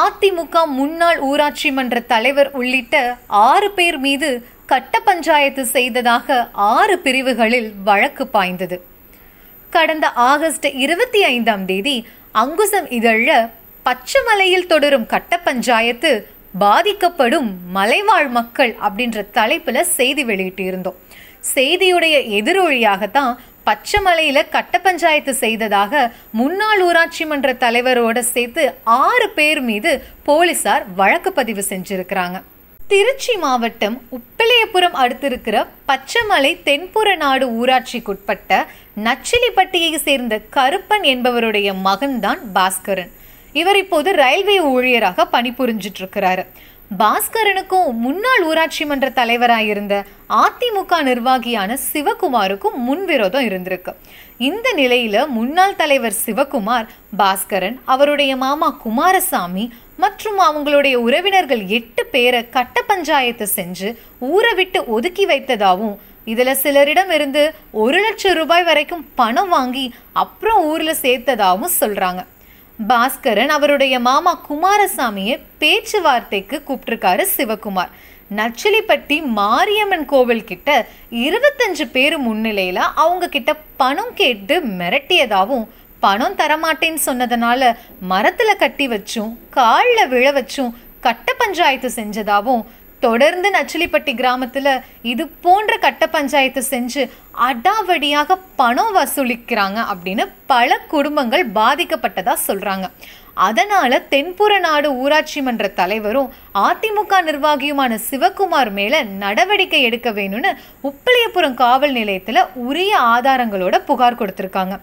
அதிமுக முன்னாள் ஊராட்சி மன்ற தலைவர் உள்ளிட்ட ஆறு பேர் மீது கட்ட பஞ்சாயத்து செய்ததாக ஆறு பிரிவுகளில் வழக்கு பாய்ந்தது கடந்த ஆகஸ்ட் இருபத்தி ஐந்தாம் தேதி அங்குசம் இதழ பச்சைமலையில் தொடரும் கட்ட பஞ்சாயத்து பாதிக்கப்படும் மலைவாழ் மக்கள் அப்படின்ற தலைப்பில் செய்தி வெளியிட்டிருந்தோம் செய்தியுடைய எதிரொலியாகத்தான் பச்சைமலையில கட்ட பஞ்சாயத்து செய்ததாக முன்னாள் ஊராட்சி மன்ற தலைவரோட சேர்த்து ஆறு பேர் மீது போலீசார் வழக்கு பதிவு செஞ்சிருக்கிறாங்க திருச்சி மாவட்டம் உப்பிலையபுரம் அடுத்திருக்கிற பச்சைமலை தென்புற நாடு ஊராட்சிக்குட்பட்ட நச்சிலிப்பட்டியை சேர்ந்த கருப்பன் என்பவருடைய மகன்தான் பாஸ்கரன் இவர் இப்போது ரயில்வே ஊழியராக பணிபுரிஞ்சிட்டு இருக்கிறாரு பாஸ்கரனுக்கும் முன்னாள் ஊராட்சி மன்ற தலைவராக இருந்த அதிமுக நிர்வாகியான சிவகுமாருக்கும் முன்விரோதம் இருந்திருக்கு இந்த நிலையில் முன்னாள் தலைவர் சிவகுமார் பாஸ்கரன் அவருடைய மாமா குமாரசாமி மற்றும் அவங்களுடைய உறவினர்கள் எட்டு பேரை கட்ட பஞ்சாயத்து செஞ்சு ஊரை விட்டு ஒதுக்கி வைத்ததாகவும் இதில் சிலரிடம் இருந்து ஒரு லட்சம் ரூபாய் வரைக்கும் பணம் வாங்கி அப்புறம் ஊரில் சேர்த்ததாகவும் சொல்கிறாங்க பாஸ்கரன் அவருடைய மாமா குமாரசாமியை பேச்சுவார்த்தைக்கு கூப்பிட்டுருக்காரு சிவகுமார் நச்சிலிப்பட்டி மாரியம்மன் கோவில் கிட்ட இருபத்தஞ்சு பேர் முன்னிலையில் அவங்க கிட்ட பணம் கேட்டு மிரட்டியதாகவும் பணம் தரமாட்டேன்னு சொன்னதுனால மரத்தில் கட்டி வச்சும் காலில் விழ வச்சும் கட்ட பஞ்சாயத்து செஞ்சதாகவும் தொடர்ந்து நச்சிலிப்பட்டி கிராமத்தில் இது போன்ற கட்ட பஞ்சாயத்து செஞ்சு அடாவடியாக பணம் வசூலிக்கிறாங்க அப்படின்னு பல குடும்பங்கள் பாதிக்கப்பட்டதாக சொல்கிறாங்க அதனால் தென்புற நாடு ஊராட்சி மன்ற தலைவரும் அதிமுக நிர்வாகியுமான சிவகுமார் மேலே நடவடிக்கை எடுக்க வேணும்னு உப்பிலியபுரம் காவல் நிலையத்தில் உரிய ஆதாரங்களோட புகார் கொடுத்துருக்காங்க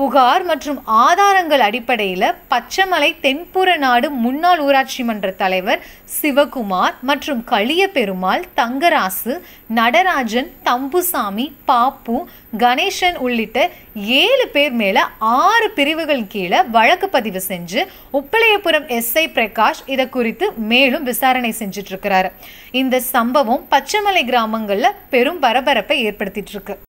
புகார் மற்றும் ஆதாரங்கள் அடிப்படையில் பச்சைமலை தென்புற நாடு முன்னாள் ஊராட்சி மன்ற தலைவர் சிவகுமார் மற்றும் களிய பெருமாள் தங்கராசு நடராஜன் தம்புசாமி பாப்பு கணேசன் உள்ளிட்ட ஏழு பேர் மேலே ஆறு பிரிவுகள் கீழே வழக்கு பதிவு செஞ்சு உப்பளையபுரம் எஸ்ஐ பிரகாஷ் இதை குறித்து மேலும் விசாரணை செஞ்சிட்ருக்கிறாரு இந்த சம்பவம் பச்சைமலை கிராமங்களில் பெரும் பரபரப்பை ஏற்படுத்திட்டு இருக்கு